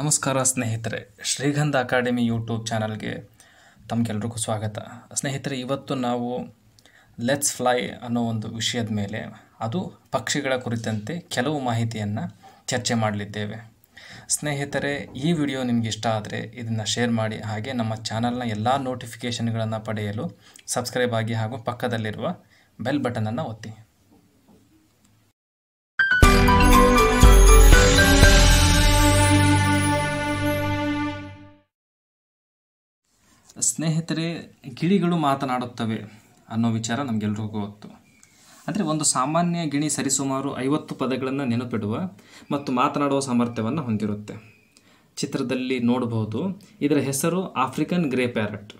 ನಮಸ್ಕಾರ ಸ್ನೇಹಿತರೆ ಶ್ರೀಗಂಧ ಅಕಾಡೆಮಿ ಯೂಟ್ಯೂಬ್ ಚಾನಲ್ಗೆ ತಮಗೆಲ್ರಿಗೂ ಸ್ವಾಗತ ಸ್ನೇಹಿತರೆ ಇವತ್ತು ನಾವು ಲೆಟ್ಸ್ ಫ್ಲೈ ಅನ್ನೋ ಒಂದು ವಿಷಯದ ಮೇಲೆ ಅದು ಪಕ್ಷಿಗಳ ಕುರಿತಂತೆ ಕೆಲವು ಮಾಹಿತಿಯನ್ನು ಚರ್ಚೆ ಮಾಡಲಿದ್ದೇವೆ ಸ್ನೇಹಿತರೆ ಈ ವಿಡಿಯೋ ನಿಮ್ಗೆ ಇಷ್ಟ ಆದರೆ ಇದನ್ನು ಶೇರ್ ಮಾಡಿ ಹಾಗೆ ನಮ್ಮ ಚಾನಲ್ನ ಎಲ್ಲ ನೋಟಿಫಿಕೇಷನ್ಗಳನ್ನು ಪಡೆಯಲು ಸಬ್ಸ್ಕ್ರೈಬ್ ಆಗಿ ಹಾಗೂ ಪಕ್ಕದಲ್ಲಿರುವ ಬೆಲ್ ಬಟನನ್ನು ಒತ್ತಿ ಸ್ನೇಹಿತರೆ ಗಿಳಿಗಳು ಮಾತನಾಡುತ್ತವೆ ಅನ್ನೋ ವಿಚಾರ ನಮಗೆಲ್ರಿಗೂ ಗೊತ್ತು ಅಂದರೆ ಒಂದು ಸಾಮಾನ್ಯ ಗಿಣಿ ಸರಿಸುಮಾರು ಐವತ್ತು ಪದಗಳನ್ನು ನೆನಪಿಡುವ ಮತ್ತು ಮಾತನಾಡುವ ಸಾಮರ್ಥ್ಯವನ್ನು ಹೊಂದಿರುತ್ತೆ ಚಿತ್ರದಲ್ಲಿ ನೋಡಬಹುದು ಇದರ ಹೆಸರು ಆಫ್ರಿಕನ್ ಗ್ರೇ ಪ್ಯಾರಟ್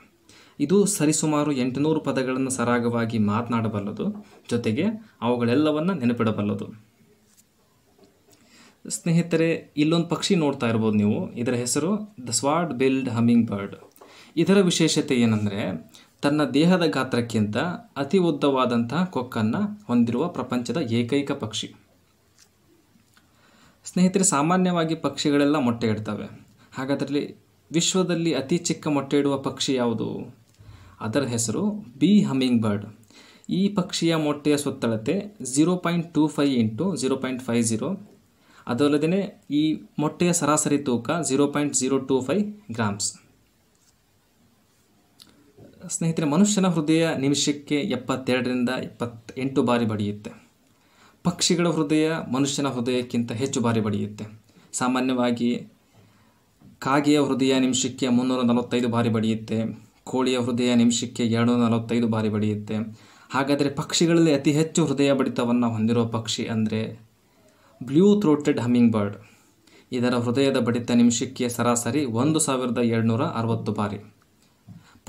ಇದು ಸರಿಸುಮಾರು ಎಂಟುನೂರು ಪದಗಳನ್ನು ಸರಾಗವಾಗಿ ಮಾತನಾಡಬಲ್ಲದು ಜೊತೆಗೆ ಅವುಗಳೆಲ್ಲವನ್ನು ನೆನಪಿಡಬಲ್ಲದು ಸ್ನೇಹಿತರೆ ಇಲ್ಲೊಂದು ಪಕ್ಷಿ ನೋಡ್ತಾ ಇರ್ಬೋದು ನೀವು ಇದರ ಹೆಸರು the sword billed hummingbird ಇದರ ವಿಶೇಷತೆ ಏನಂದರೆ ತನ್ನ ದೇಹದ ಗಾತ್ರಕ್ಕಿಂತ ಅತಿ ಉದ್ದವಾದಂತಹ ಕೊಕ್ಕನ್ನು ಹೊಂದಿರುವ ಪ್ರಪಂಚದ ಏಕೈಕ ಪಕ್ಷಿ ಸ್ನೇಹಿತರೆ ಸಾಮಾನ್ಯವಾಗಿ ಪಕ್ಷಿಗಳೆಲ್ಲ ಮೊಟ್ಟೆ ಇಡ್ತವೆ ಹಾಗಾದ್ರಲ್ಲಿ ವಿಶ್ವದಲ್ಲಿ ಅತಿ ಚಿಕ್ಕ ಮೊಟ್ಟೆ ಇಡುವ ಪಕ್ಷಿ ಯಾವುದು ಅದರ ಹೆಸರು ಬಿ ಹಮ್ಮಿಂಗ್ ಬರ್ಡ್ ಈ ಪಕ್ಷಿಯ ಮೊಟ್ಟೆಯ ಸುತ್ತಳತೆ zero point two five into zero point five zero ಅದಲ್ಲದೇ ಈ ಮೊಟ್ಟೆಯ ಸರಾಸರಿ ತೂಕ zero point zero two five grams ಸ್ನೇಹಿತರೆ ಮನುಷ್ಯನ ಹೃದಯ ನಿಮಿಷಕ್ಕೆ ಎಪ್ಪತ್ತೆರಡರಿಂದ ಎಪ್ಪತ್ತೆಂಟು ಬಾರಿ ಬಡಿಯುತ್ತೆ ಪಕ್ಷಿಗಳ ಹೃದಯ ಮನುಷ್ಯನ ಹೃದಯಕ್ಕಿಂತ ಹೆಚ್ಚು ಬಾರಿ ಬಡಿಯುತ್ತೆ ಸಾಮಾನ್ಯವಾಗಿ ಕಾಗೆಯ ಹೃದಯ ನಿಮಿಷಕ್ಕೆ ಮುನ್ನೂರ ನಲವತ್ತೈದು ಬಾರಿ ಬಡಿಯುತ್ತೆ ಕೋಳಿಯ ಹೃದಯ ನಿಮಿಷಕ್ಕೆ ಎರಡುನೂರ ನಲವತ್ತೈದು ಬಾರಿ ಬಡಿಯುತ್ತೆ ಹಾಗಾದರೆ ಪಕ್ಷಿಗಳಲ್ಲಿ ಅತಿ ಹೆಚ್ಚು ಹೃದಯ ಬಡಿತವನ್ನು ಹೊಂದಿರುವ ಪಕ್ಷಿ ಅಂದರೆ ಬ್ಲೂ ಥ್ರೋಟೆಡ್ ಹಮ್ಮಿಂಗ್ ಬರ್ಡ್ ಇದರ ಹೃದಯದ ಬಡಿತ ನಿಮಿಷಕ್ಕೆ ಸರಾಸರಿ ಒಂದು ಸಾವಿರದ ಎರಡುನೂರ ಅರವತ್ತು ಬಾರಿ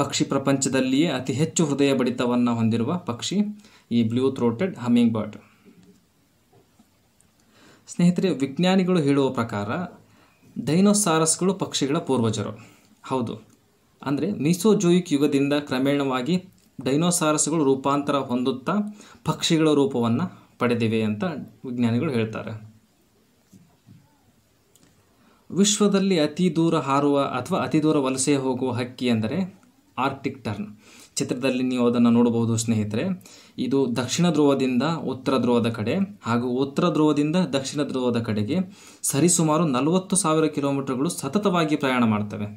ಪಕ್ಷಿ ಪ್ರಪಂಚದಲ್ಲಿಯೇ ಅತಿ ಹೆಚ್ಚು ಹೃದಯ ಬಡಿತವನ್ನು ಹೊಂದಿರುವ ಪಕ್ಷಿ ಈ ಬ್ಲೂ ಥ್ರೋಟೆಡ್ ಹಮ್ಮಿಂಗ್ ಬರ್ಡ್ ಸ್ನೇಹಿತರೆ ವಿಜ್ಞಾನಿಗಳು ಹೇಳುವ ಪ್ರಕಾರ ಡೈನೋಸಾರಸ್ಗಳು ಪಕ್ಷಿಗಳ ಪೂರ್ವಜರು ಹೌದು ಅಂದರೆ ಮೀಸೋಜೋಯಿಕ್ ಯುಗದಿಂದ ಕ್ರಮೇಣವಾಗಿ ಡೈನೋಸಾರಸ್ಗಳು ರೂಪಾಂತರ ಹೊಂದುತ್ತಾ ಪಕ್ಷಿಗಳ ರೂಪವನ್ನು ಪಡೆದಿವೆ ಅಂತ ವಿಜ್ಞಾನಿಗಳು ಹೇಳ್ತಾರೆ ವಿಶ್ವದಲ್ಲಿ ಅತಿ ದೂರ ಹಾರುವ ಅಥವಾ ಅತಿ ದೂರ ವಲಸೆ ಹೋಗುವ ಹಕ್ಕಿ ಅಂದರೆ ಆರ್ಟಿಕ್ ಟರ್ನ್ ಚಿತ್ರದಲ್ಲಿ ನೀವು ಅದನ್ನು ನೋಡಬಹುದು ಸ್ನೇಹಿತರೆ ಇದು ದಕ್ಷಿಣ ಧ್ರುವದಿಂದ ಉತ್ತರ ಧ್ರುವದ ಕಡೆ ಹಾಗೂ ಉತ್ತರ ಧ್ರುವದಿಂದ ದಕ್ಷಿಣ ಧ್ರುವದ ಕಡೆಗೆ ಸರಿಸುಮಾರು ನಲವತ್ತು ಸಾವಿರ ಕಿಲೋಮೀಟರ್ಗಳು ಸತತವಾಗಿ ಪ್ರಯಾಣ ಮಾಡ್ತವೆ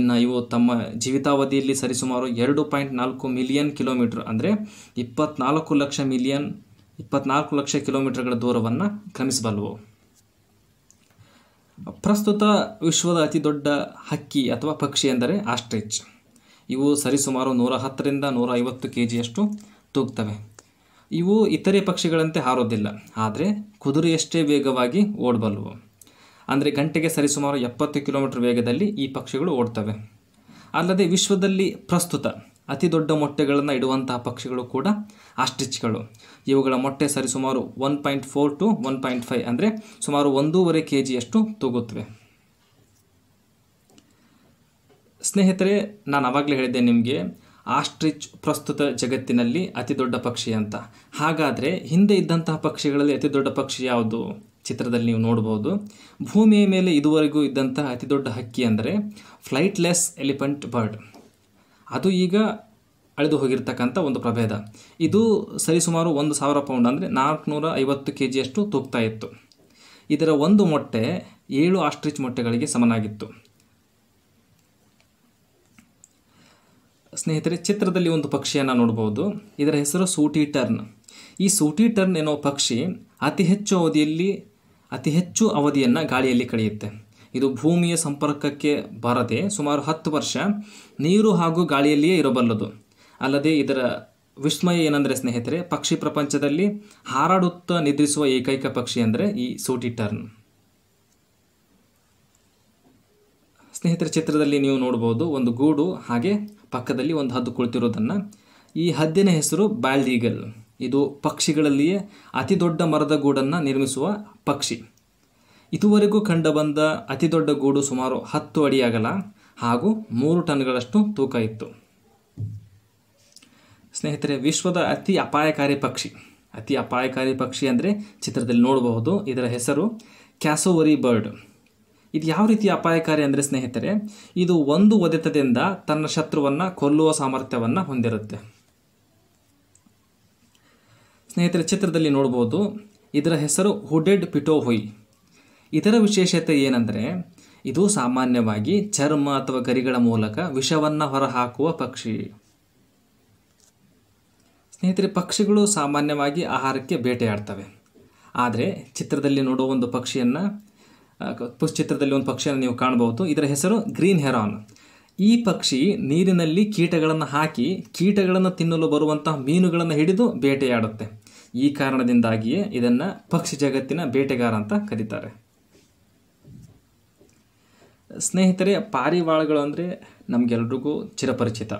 ಇನ್ನು ಇವು ತಮ್ಮ ಜೀವಿತಾವಧಿಯಲ್ಲಿ ಸರಿಸುಮಾರು ಎರಡು ಪಾಯಿಂಟ್ ನಾಲ್ಕು ಮಿಲಿಯನ್ ಕಿಲೋಮೀಟರ್ ಅಂದರೆ ಇಪ್ಪತ್ನಾಲ್ಕು ಲಕ್ಷ ಮಿಲಿಯನ್ ಇಪ್ಪತ್ನಾಲ್ಕು ಲಕ್ಷ ಕಿಲೋಮೀಟರ್ಗಳ ದೂರವನ್ನು ಕ್ರಮಿಸಬಲ್ಲವು ಪ್ರಸ್ತುತ ವಿಶ್ವದ ಅತಿ ದೊಡ್ಡ ಹಕ್ಕಿ ಅಥವಾ ಪಕ್ಷಿ ಎಂದರೆ ಆಸ್ಟ್ರಿಚ್ ಇವು ಸರಿಸುಮಾರು ನೂರ ಹತ್ತರಿಂದ ನೂರ ಐವತ್ತು ಕೆ ಜಿಯಷ್ಟು ತೂಗ್ತವೆ ಇವು ಇತರೆ ಪಕ್ಷಿಗಳಂತೆ ಹಾರೋದಿಲ್ಲ ಆದರೆ ಕುದುರೆಯಷ್ಟೇ ವೇಗವಾಗಿ ಓಡಬಲ್ಲವು ಅಂದರೆ ಗಂಟೆಗೆ ಸರಿಸುಮಾರು ಎಪ್ಪತ್ತು ಕಿಲೋಮೀಟರ್ ವೇಗದಲ್ಲಿ ಈ ಪಕ್ಷಿಗಳು ಓಡ್ತವೆ ಅಲ್ಲದೆ ವಿಶ್ವದಲ್ಲಿ ಪ್ರಸ್ತುತ ಅತಿ ದೊಡ್ಡ ಮೊಟ್ಟೆಗಳನ್ನು ಇಡುವಂತಹ ಪಕ್ಷಿಗಳು ಕೂಡ ಆಸ್ಟಿಚ್ಗಳು ಇವುಗಳ ಮೊಟ್ಟೆ ಸರಿಸುಮಾರು one point four to one point five ಅಂದರೆ ಸುಮಾರು ಒಂದೂವರೆ ಕೆ ಜಿಯಷ್ಟು ತೂಗುತ್ತವೆ ಸ್ನೇಹಿತರೆ ನಾನು ಅವಾಗಲೇ ಹೇಳಿದ್ದೆ ನಿಮಗೆ ಆಸ್ಟ್ರಿಚ್ ಪ್ರಸ್ತುತ ಜಗತ್ತಿನಲ್ಲಿ ಅತಿ ದೊಡ್ಡ ಪಕ್ಷಿ ಅಂತ ಹಾಗಾದರೆ ಹಿಂದೆ ಇದ್ದಂತಹ ಪಕ್ಷಿಗಳಲ್ಲಿ ಅತಿ ದೊಡ್ಡ ಪಕ್ಷಿ ಯಾವುದು ಚಿತ್ರದಲ್ಲಿ ನೀವು ನೋಡ್ಬೋದು ಭೂಮಿಯ ಮೇಲೆ ಇದುವರೆಗೂ ಇದ್ದಂತಹ ಅತಿ ದೊಡ್ಡ ಹಕ್ಕಿ ಅಂದರೆ ಫ್ಲೈಟ್ಲೆಸ್ ಎಲಿಫೆಂಟ್ ಬರ್ಡ್ ಅದು ಈಗ ಅಳೆದು ಹೋಗಿರ್ತಕ್ಕಂಥ ಒಂದು ಪ್ರಭೇದ ಇದು ಸರಿಸುಮಾರು ಒಂದು ಸಾವಿರ ಪೌಂಡ್ ಅಂದರೆ ನಾಲ್ಕುನೂರ ಐವತ್ತು ಕೆ ಜಿಯಷ್ಟು ತೂಗ್ತಾ ಇತ್ತು ಇದರ ಒಂದು ಮೊಟ್ಟೆ ಏಳು ಆಸ್ಟ್ರಿಚ್ ಮೊಟ್ಟೆಗಳಿಗೆ ಸಮನಾಗಿತ್ತು ಸ್ನೇಹಿತರೆ ಚಿತ್ರದಲ್ಲಿ ಒಂದು ಪಕ್ಷಿಯನ್ನು ನೋಡಬಹುದು ಇದರ ಹೆಸರು ಸೂಟಿ ಟರ್ನ್ ಈ ಸೂಟಿ ಟರ್ನ್ ಎನ್ನುವ ಪಕ್ಷಿ ಅತಿ ಹೆಚ್ಚು ಅವಧಿಯಲ್ಲಿ ಅತಿ ಹೆಚ್ಚು ಅವಧಿಯನ್ನು ಗಾಳಿಯಲ್ಲಿ ಕಳೆಯುತ್ತೆ ಇದು ಭೂಮಿಯ ಸಂಪರ್ಕಕ್ಕೆ ಬರದೆ ಸುಮಾರು ಹತ್ತು ವರ್ಷ ನೀರು ಹಾಗೂ ಗಾಳಿಯಲ್ಲಿಯೇ ಇರಬಲ್ಲದು ಅಲ್ಲದೆ ಇದರ ವಿಸ್ಮಯ ಏನಂದರೆ ಸ್ನೇಹಿತರೆ ಪಕ್ಷಿ ಪ್ರಪಂಚದಲ್ಲಿ ಹಾರಾಡುತ್ತಾ ನಿದ್ರಿಸುವ ಏಕೈಕ ಪಕ್ಷಿ ಅಂದರೆ ಈ ಸೂಟಿ ಟರ್ನ್ ಸ್ನೇಹಿತರ ಚಿತ್ರದಲ್ಲಿ ನೀವು ನೋಡ್ಬೋದು ಒಂದು ಗೂಡು ಹಾಗೆ ಪಕ್ಕದಲ್ಲಿ ಒಂದು ಹದ್ದು ಕುಳಿತಿರೋದನ್ನು ಈ ಹದ್ದಿನ ಹೆಸರು ಬ್ಯಾಲ್ಡೀಗಲ್ ಇದು ಪಕ್ಷಿಗಳಲ್ಲಿಯೇ ಅತಿ ದೊಡ್ಡ ಮರದ ಗೂಡನ್ನು ನಿರ್ಮಿಸುವ ಪಕ್ಷಿ ಇದುವರೆಗೂ ಬಂದ ಅತಿ ದೊಡ್ಡ ಗೂಡು ಸುಮಾರು ಹತ್ತು ಅಡಿ ಆಗಲ್ಲ ಹಾಗೂ ಮೂರು ಟನ್ಗಳಷ್ಟು ತೂಕ ಇತ್ತು ಸ್ನೇಹಿತರೆ ವಿಶ್ವದ ಅತಿ ಅಪಾಯಕಾರಿ ಪಕ್ಷಿ ಅತಿ ಅಪಾಯಕಾರಿ ಪಕ್ಷಿ ಅಂದರೆ ಚಿತ್ರದಲ್ಲಿ ನೋಡಬಹುದು ಇದರ ಹೆಸರು ಕ್ಯಾಸೋವರಿ ಬರ್ಡ್ ಇದು ಯಾವ ರೀತಿ ಅಪಾಯಕಾರಿ ಅಂದರೆ ಸ್ನೇಹಿತರೆ ಇದು ಒಂದು ಒದೆತದಿಂದ ತನ್ನ ಶತ್ರುವನ್ನು ಕೊಲ್ಲುವ ಸಾಮರ್ಥ್ಯವನ್ನು ಹೊಂದಿರುತ್ತೆ ಸ್ನೇಹಿತರೆ ಚಿತ್ರದಲ್ಲಿ ನೋಡ್ಬೋದು ಇದರ ಹೆಸರು ಹುಡೆಡ್ ಪಿಟೋಹುಯ್ ಇದರ ವಿಶೇಷತೆ ಏನಂದರೆ ಇದು ಸಾಮಾನ್ಯವಾಗಿ ಚರ್ಮ ಅಥವಾ ಗರಿಗಳ ಮೂಲಕ ವಿಷವನ್ನು ಹೊರಹಾಕುವ ಪಕ್ಷಿ ಸ್ನೇಹಿತರೆ ಪಕ್ಷಿಗಳು ಸಾಮಾನ್ಯವಾಗಿ ಆಹಾರಕ್ಕೆ ಬೇಟೆಯಾಡ್ತವೆ ಆದರೆ ಚಿತ್ರದಲ್ಲಿ ನೋಡುವ ಒಂದು ಪಕ್ಷಿಯನ್ನು ಚಿತ್ರದಲ್ಲಿ ಒಂದು ಪಕ್ಷಿಯನ್ನು ನೀವು ಕಾಣಬಹುದು ಇದರ ಹೆಸರು ಗ್ರೀನ್ ಹೆರಾನ್ ಈ ಪಕ್ಷಿ ನೀರಿನಲ್ಲಿ ಕೀಟಗಳನ್ನು ಹಾಕಿ ಕೀಟಗಳನ್ನು ತಿನ್ನಲು ಬರುವಂತಹ ಮೀನುಗಳನ್ನು ಹಿಡಿದು ಬೇಟೆಯಾಡುತ್ತೆ ಈ ಕಾರಣದಿಂದಾಗಿಯೇ ಇದನ್ನು ಪಕ್ಷಿ ಜಗತ್ತಿನ ಬೇಟೆಗಾರ ಅಂತ ಕರೀತಾರೆ ಸ್ನೇಹಿತರೆ ಪಾರಿವಾಳಗಳು ಅಂದರೆ ನಮಗೆಲ್ರಿಗೂ ಚಿರಪರಿಚಿತ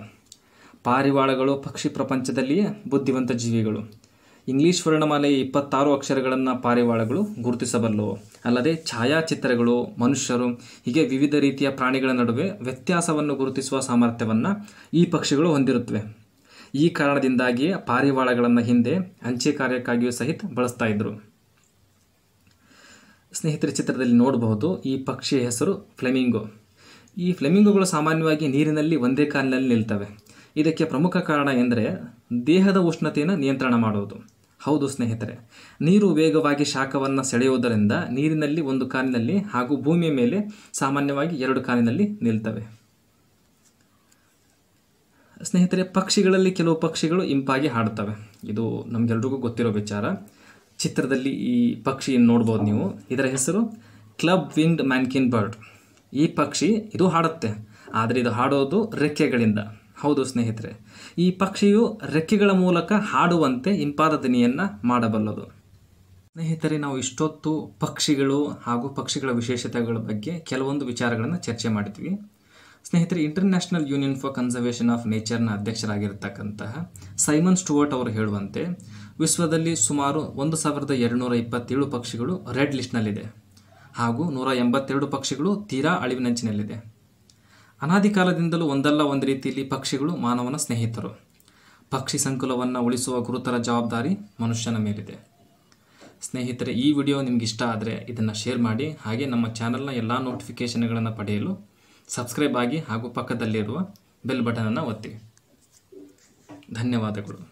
ಪಾರಿವಾಳಗಳು ಪಕ್ಷಿ ಪ್ರಪಂಚದಲ್ಲಿಯೇ ಬುದ್ಧಿವಂತ ಜೀವಿಗಳು ಇಂಗ್ಲೀಷ್ ವರ್ಣಮಾಲೆಯ ಇಪ್ಪತ್ತಾರು ಅಕ್ಷರಗಳನ್ನು ಪಾರಿವಾಳಗಳು ಗುರುತಿಸಬಲ್ಲವು ಅಲ್ಲದೆ ಛಾಯಾಚಿತ್ರಗಳು ಮನುಷ್ಯರು ಹೀಗೆ ವಿವಿಧ ರೀತಿಯ ಪ್ರಾಣಿಗಳ ನಡುವೆ ವ್ಯತ್ಯಾಸವನ್ನು ಗುರುತಿಸುವ ಸಾಮರ್ಥ್ಯವನ್ನು ಈ ಪಕ್ಷಿಗಳು ಹೊಂದಿರುತ್ತವೆ ಈ ಕಾರಣದಿಂದಾಗಿಯೇ ಪಾರಿವಾಳಗಳನ್ನು ಹಿಂದೆ ಅಂಚೆ ಕಾರ್ಯಕ್ಕಾಗಿಯೂ ಸಹಿತ ಬಳಸ್ತಾ ಇದ್ದರು ಸ್ನೇಹಿತರ ಚಿತ್ರದಲ್ಲಿ ನೋಡಬಹುದು ಈ ಪಕ್ಷಿಯ ಹೆಸರು ಫ್ಲೆಮಿಂಗು ಈ ಫ್ಲೆಮಿಂಗೋಗಳು ಸಾಮಾನ್ಯವಾಗಿ ನೀರಿನಲ್ಲಿ ಒಂದೇ ಕಾಲಿನಲ್ಲಿ ನಿಲ್ತವೆ ಇದಕ್ಕೆ ಪ್ರಮುಖ ಕಾರಣ ಎಂದರೆ ದೇಹದ ಉಷ್ಣತೆಯನ್ನು ನಿಯಂತ್ರಣ ಮಾಡುವುದು ಹೌದು ಸ್ನೇಹಿತರೆ ನೀರು ವೇಗವಾಗಿ ಶಾಖವನ್ನು ಸೆಳೆಯುವುದರಿಂದ ನೀರಿನಲ್ಲಿ ಒಂದು ಕಾಲಿನಲ್ಲಿ ಹಾಗೂ ಭೂಮಿಯ ಮೇಲೆ ಸಾಮಾನ್ಯವಾಗಿ ಎರಡು ಕಾಲಿನಲ್ಲಿ ನಿಲ್ತವೆ ಸ್ನೇಹಿತರೆ ಪಕ್ಷಿಗಳಲ್ಲಿ ಕೆಲವು ಪಕ್ಷಿಗಳು ಇಂಪಾಗಿ ಹಾಡುತ್ತವೆ ಇದು ನಮಗೆಲ್ರಿಗೂ ಗೊತ್ತಿರೋ ವಿಚಾರ ಚಿತ್ರದಲ್ಲಿ ಈ ಪಕ್ಷಿಯನ್ನು ನೋಡ್ಬೋದು ನೀವು ಇದರ ಹೆಸರು ಕ್ಲಬ್ ವಿಂಗ್ಡ್ ಮ್ಯಾನ್ಕಿನ್ ಬರ್ಡ್ ಈ ಪಕ್ಷಿ ಇದು ಹಾಡುತ್ತೆ ಆದರೆ ಇದು ಹಾಡೋದು ರೆಕ್ಕೆಗಳಿಂದ ಹೌದು ಸ್ನೇಹಿತರೆ ಈ ಪಕ್ಷಿಯು ರೆಕ್ಕೆಗಳ ಮೂಲಕ ಹಾಡುವಂತೆ ಇಂಪಾದ ದನಿಯನ್ನು ಮಾಡಬಲ್ಲದು ಸ್ನೇಹಿತರೆ ನಾವು ಇಷ್ಟೊತ್ತು ಪಕ್ಷಿಗಳು ಹಾಗೂ ಪಕ್ಷಿಗಳ ವಿಶೇಷತೆಗಳ ಬಗ್ಗೆ ಕೆಲವೊಂದು ವಿಚಾರಗಳನ್ನು ಚರ್ಚೆ ಮಾಡಿದ್ವಿ ಸ್ನೇಹಿತರೆ international union for conservation of ನೇಚರ್ನ ಅಧ್ಯಕ್ಷರಾಗಿರ್ತಕ್ಕಂತಹ ಸೈಮನ್ ಸ್ಟುವರ್ಟ್ ಅವರು ಹೇಳುವಂತೆ ವಿಶ್ವದಲ್ಲಿ ಸುಮಾರು ಒಂದು ಸಾವಿರದ ಎರಡುನೂರ ಇಪ್ಪತ್ತೇಳು ಪಕ್ಷಿಗಳು ರೆಡ್ ಲಿಸ್ಟ್ನಲ್ಲಿದೆ ಹಾಗೂ ನೂರ ಎಂಬತ್ತೆರಡು ಪಕ್ಷಿಗಳು ತೀರಾ ಅಳಿವಿನಂಚಿನಲ್ಲಿದೆ ಅನಾದಿ ಕಾಲದಿಂದಲೂ ಒಂದಲ್ಲ ಒಂದು ರೀತಿಯಲ್ಲಿ ಪಕ್ಷಿಗಳು ಮಾನವನ ಸ್ನೇಹಿತರು ಪಕ್ಷಿ ಸಂಕುಲವನ್ನು ಉಳಿಸುವ ಗುರುತರ ಜವಾಬ್ದಾರಿ ಮನುಷ್ಯನ ಮೇಲಿದೆ ಸ್ನೇಹಿತರೆ ಈ ವಿಡಿಯೋ ನಿಮ್ಗೆ ಇಷ್ಟ ಆದರೆ ಇದನ್ನು ಶೇರ್ ಮಾಡಿ ಹಾಗೆ ನಮ್ಮ ಚಾನಲ್ನ ಎಲ್ಲ ನೋಟಿಫಿಕೇಷನ್ಗಳನ್ನು ಪಡೆಯಲು ಸಬ್ಸ್ಕ್ರೈಬ್ ಆಗಿ ಹಾಗೂ ಪಕ್ಕದಲ್ಲಿರುವ ಬೆಲ್ ಬಟನನ್ನು ಒತ್ತಿ ಧನ್ಯವಾದಗಳು